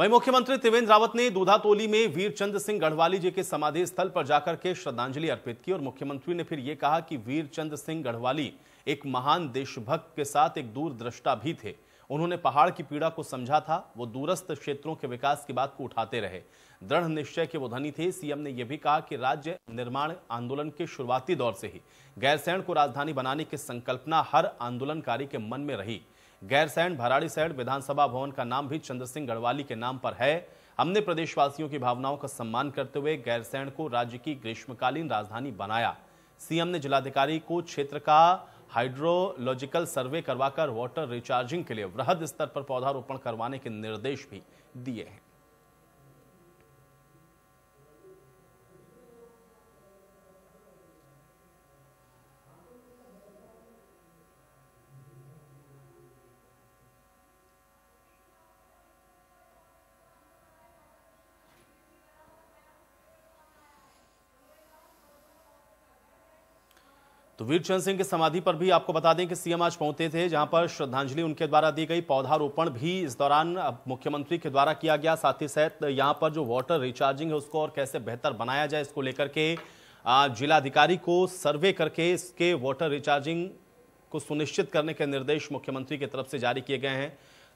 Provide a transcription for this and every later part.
वहीं मुख्यमंत्री त्रिवेंद्र रावत ने दूधातोली में वीरचंद सिंह गढ़वाली जी के समाधि स्थल पर जाकर के श्रद्धांजलि अर्पित की और मुख्यमंत्री ने फिर ये कहा कि वीरचंद सिंह गढ़वाली एक महान देशभक्त के साथ एक दूरद्रष्टा भी थे उन्होंने पहाड़ की पीड़ा को समझा था वो दूरस्थ क्षेत्रों के विकास की बात को उठाते रहे दृढ़ निश्चय के वो धनी थे सीएम ने यह भी कहा कि राज्य निर्माण आंदोलन के शुरुआती दौर से ही गैरसैंण को राजधानी बनाने की संकल्पना हर आंदोलनकारी के मन में रही गैरसैंण भराड़ी सैंण विधानसभा भवन का नाम भी चंद्र सिंह गढ़वाली के नाम पर है हमने प्रदेशवासियों की भावनाओं का सम्मान करते हुए गैरसैंण को राज्य की ग्रीष्मकालीन राजधानी बनाया सीएम ने जिलाधिकारी को क्षेत्र का हाइड्रोलॉजिकल सर्वे करवाकर वाटर रिचार्जिंग के लिए वृहद स्तर पर पौधारोपण करवाने के निर्देश भी दिए हैं तो वीरचंद सिंह की समाधि पर भी आपको बता दें कि सीएम आज पहुंचे थे जहां पर श्रद्धांजलि उनके द्वारा दी गई पौधारोपण भी इस दौरान मुख्यमंत्री के द्वारा किया गया साथ ही साथ यहां पर जो वाटर रिचार्जिंग है उसको और कैसे बेहतर बनाया जाए इसको लेकर के जिलाधिकारी को सर्वे करके इसके वाटर रिचार्जिंग को सुनिश्चित करने के निर्देश मुख्यमंत्री की तरफ से जारी किए गए हैं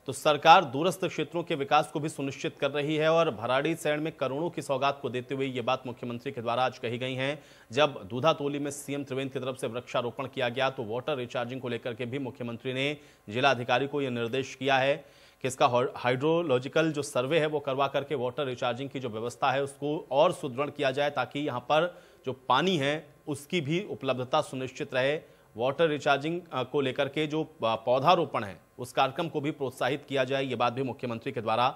तो सरकार दूरस्थ क्षेत्रों के विकास को भी सुनिश्चित कर रही है और भराड़ी सैण में करोड़ों की सौगात को देते हुए ये बात मुख्यमंत्री के द्वारा आज कही गई है जब दूधातोली में सीएम त्रिवेंद्र की तरफ से वृक्षारोपण किया गया तो वाटर रिचार्जिंग को लेकर के भी मुख्यमंत्री ने जिलाधिकारी को यह निर्देश किया है कि इसका हाइड्रोलॉजिकल जो सर्वे है वो करवा करके वाटर रिचार्जिंग की जो व्यवस्था है उसको और सुदृढ़ किया जाए ताकि यहाँ पर जो पानी है उसकी भी उपलब्धता सुनिश्चित रहे वाटर रिचार्जिंग को लेकर के जो पौधारोपण है उस कार्यक्रम को भी प्रोत्साहित किया जाए ये बात भी मुख्यमंत्री के द्वारा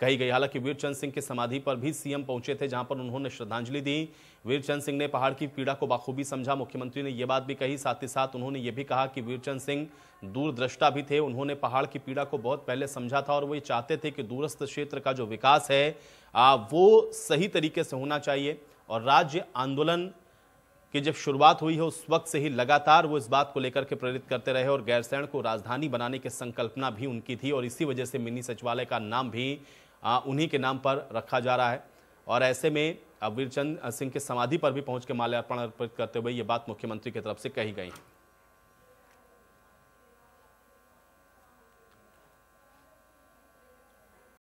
कही गई हालांकि वीरचंद सिंह की समाधि पर भी सीएम पहुंचे थे जहां पर उन्होंने श्रद्धांजलि दी वीरचंद सिंह ने पहाड़ की पीड़ा को बाखूबी समझा मुख्यमंत्री ने यह बात भी कही साथ ही साथ उन्होंने ये भी कहा कि वीरचंद सिंह दूरदृष्टा भी थे उन्होंने पहाड़ की पीड़ा को बहुत पहले समझा था और वो ये चाहते थे कि दूरस्थ क्षेत्र का जो विकास है आ, वो सही तरीके से होना चाहिए और राज्य आंदोलन कि जब शुरुआत हुई है उस वक्त से ही लगातार वो इस बात को लेकर के प्रेरित करते रहे और गैरसैण को राजधानी बनाने की संकल्पना भी उनकी थी और इसी वजह से मिनी सचिवालय का नाम भी उन्हीं के नाम पर रखा जा रहा है और ऐसे में वीरचंद सिंह के समाधि पर भी पहुंच के माल्यार्पण अर्पित करते हुए ये बात मुख्यमंत्री की तरफ से कही गई है